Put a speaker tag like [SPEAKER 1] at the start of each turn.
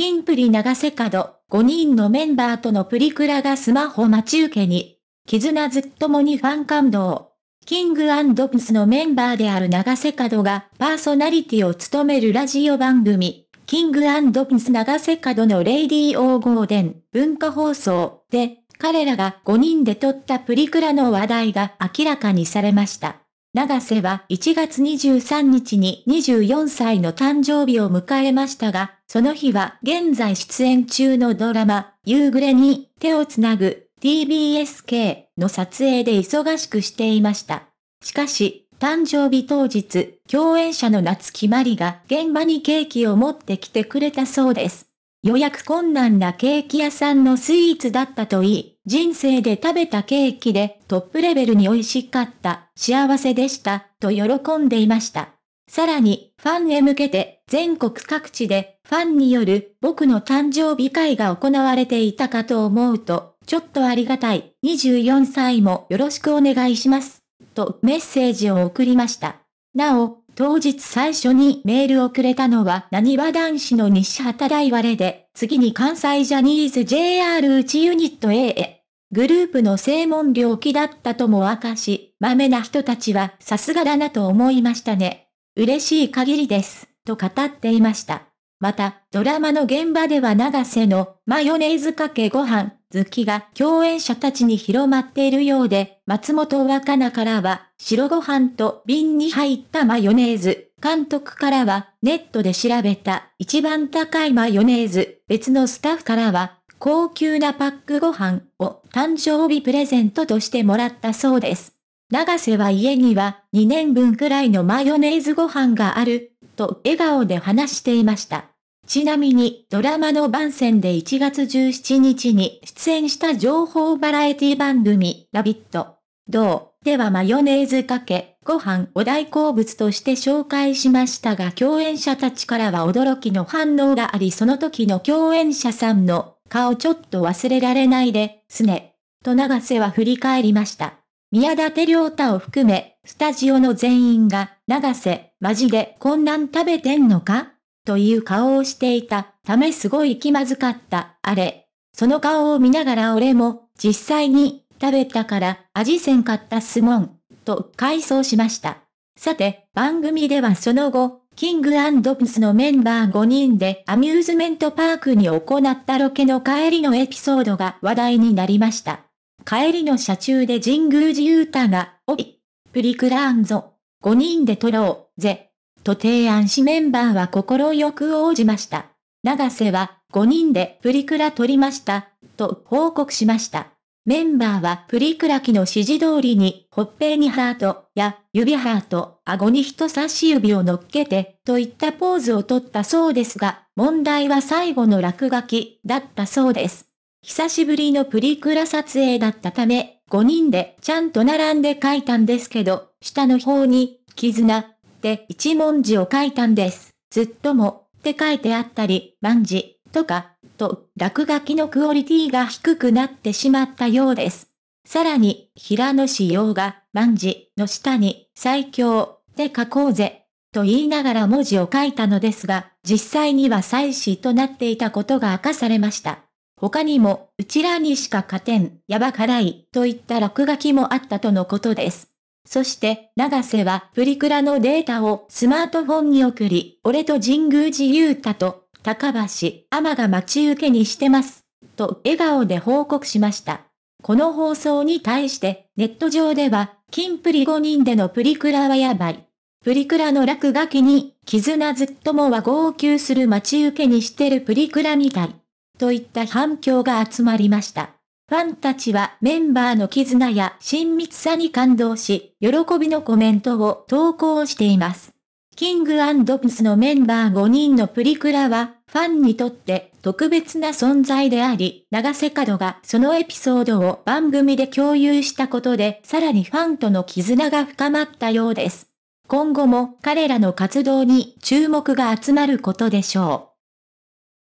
[SPEAKER 1] キンプリ長瀬角、5人のメンバーとのプリクラがスマホ待ち受けに。絆ずっともにファン感動。キングプスのメンバーである長瀬角がパーソナリティを務めるラジオ番組、キングプス長瀬角のレイディーオーゴーデン文化放送で、彼らが5人で撮ったプリクラの話題が明らかにされました。長瀬は1月23日に24歳の誕生日を迎えましたが、その日は現在出演中のドラマ、夕暮れに手をつなぐ TBSK の撮影で忙しくしていました。しかし、誕生日当日、共演者の夏木まりが現場にケーキを持ってきてくれたそうです。予約困難なケーキ屋さんのスイーツだったといい、人生で食べたケーキでトップレベルに美味しかった、幸せでした、と喜んでいました。さらに、ファンへ向けて、全国各地で、ファンによる僕の誕生日会が行われていたかと思うと、ちょっとありがたい、24歳もよろしくお願いします、とメッセージを送りました。なお、当日最初にメールをくれたのは、何わ男子の西畑大割れで、次に関西ジャニーズ JR 内ユニット A へ。グループの正門領気だったとも明かし、豆な人たちはさすがだなと思いましたね。嬉しい限りです、と語っていました。また、ドラマの現場では長瀬のマヨネーズかけご飯好きが共演者たちに広まっているようで、松本若菜からは白ご飯と瓶に入ったマヨネーズ、監督からはネットで調べた一番高いマヨネーズ、別のスタッフからは高級なパックご飯を誕生日プレゼントとしてもらったそうです。長瀬は家には2年分くらいのマヨネーズご飯がある、と笑顔で話していました。ちなみにドラマの番宣で1月17日に出演した情報バラエティ番組ラビット。同ではマヨネーズかけ、ご飯を大好物として紹介しましたが共演者たちからは驚きの反応がありその時の共演者さんの顔ちょっと忘れられないで、すね。と長瀬は振り返りました。宮舘良太を含め、スタジオの全員が、長瀬、マジでこんなん食べてんのかという顔をしていた、ためすごい気まずかった、あれ。その顔を見ながら俺も、実際に、食べたから、味せんかったすもん、と回想しました。さて、番組ではその後、キングプスのメンバー5人でアミューズメントパークに行ったロケの帰りのエピソードが話題になりました。帰りの車中で神宮寺ユータが、おい、プリクラーンぞ、5人で撮ろう、ぜ、と提案しメンバーは心よく応じました。長瀬は、5人でプリクラ撮りました、と報告しました。メンバーはプリクラ機の指示通りに、ほっぺにハートや指ハート、顎に人差し指を乗っけて、といったポーズをとったそうですが、問題は最後の落書きだったそうです。久しぶりのプリクラ撮影だったため、5人でちゃんと並んで書いたんですけど、下の方に、絆って一文字を書いたんです。ずっともって書いてあったり、万字とか、と、落書きのクオリティが低くなってしまったようです。さらに、平野志用が、万事の下に、最強、で書こうぜ、と言いながら文字を書いたのですが、実際には祭祀となっていたことが明かされました。他にも、うちらにしか勝てん、やば辛い、といった落書きもあったとのことです。そして、長瀬はプリクラのデータをスマートフォンに送り、俺と神宮寺う太と高橋、天が待ち受けにしてます。と笑顔で報告しました。この放送に対して、ネット上では、金プリ5人でのプリクラはやばい。プリクラの落書きに、絆ずっともは号泣する待ち受けにしてるプリクラみたい。といった反響が集まりました。ファンたちはメンバーの絆や親密さに感動し、喜びのコメントを投稿しています。キングプスのメンバー5人のプリクラは、ファンにとって特別な存在であり、長瀬角がそのエピソードを番組で共有したことで、さらにファンとの絆が深まったようです。今後も彼らの活動に注目が集まることでしょう。